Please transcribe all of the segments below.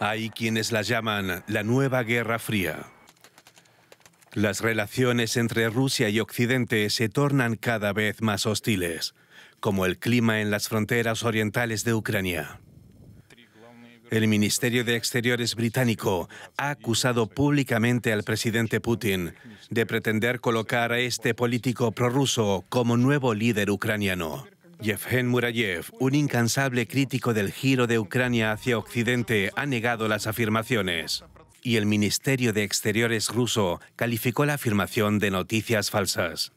Hay quienes la llaman la nueva Guerra Fría. Las relaciones entre Rusia y Occidente se tornan cada vez más hostiles, como el clima en las fronteras orientales de Ucrania. El Ministerio de Exteriores británico ha acusado públicamente al presidente Putin de pretender colocar a este político prorruso como nuevo líder ucraniano. Yevhen Murayev, un incansable crítico del giro de Ucrania hacia Occidente, ha negado las afirmaciones. Y el Ministerio de Exteriores ruso calificó la afirmación de noticias falsas.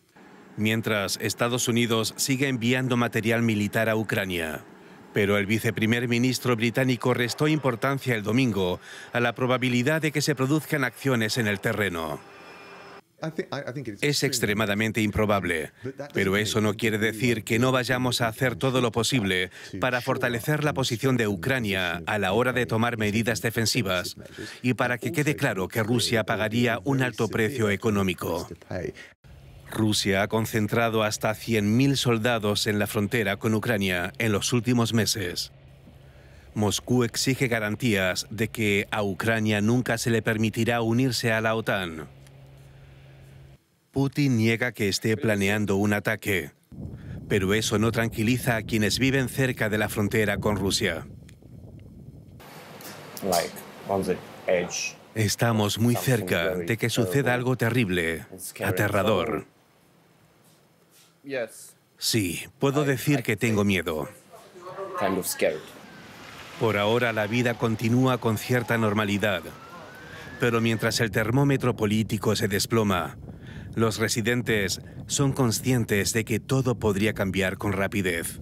Mientras, Estados Unidos sigue enviando material militar a Ucrania. Pero el viceprimer ministro británico restó importancia el domingo a la probabilidad de que se produzcan acciones en el terreno. Es extremadamente improbable, pero eso no quiere decir que no vayamos a hacer todo lo posible ah, para fortalecer la posición de Ucrania a la hora de tomar medidas defensivas y para que quede claro que Rusia pagaría un alto precio económico. Rusia ha concentrado hasta 100.000 soldados en la frontera con Ucrania en los últimos meses. Moscú exige garantías de que a Ucrania nunca se le permitirá unirse a la OTAN. Putin niega que esté planeando un ataque. Pero eso no tranquiliza a quienes viven cerca de la frontera con Rusia. Estamos muy cerca de que suceda algo terrible, aterrador. Sí, puedo decir que tengo miedo. Por ahora la vida continúa con cierta normalidad, pero mientras el termómetro político se desploma, los residentes son conscientes de que todo podría cambiar con rapidez.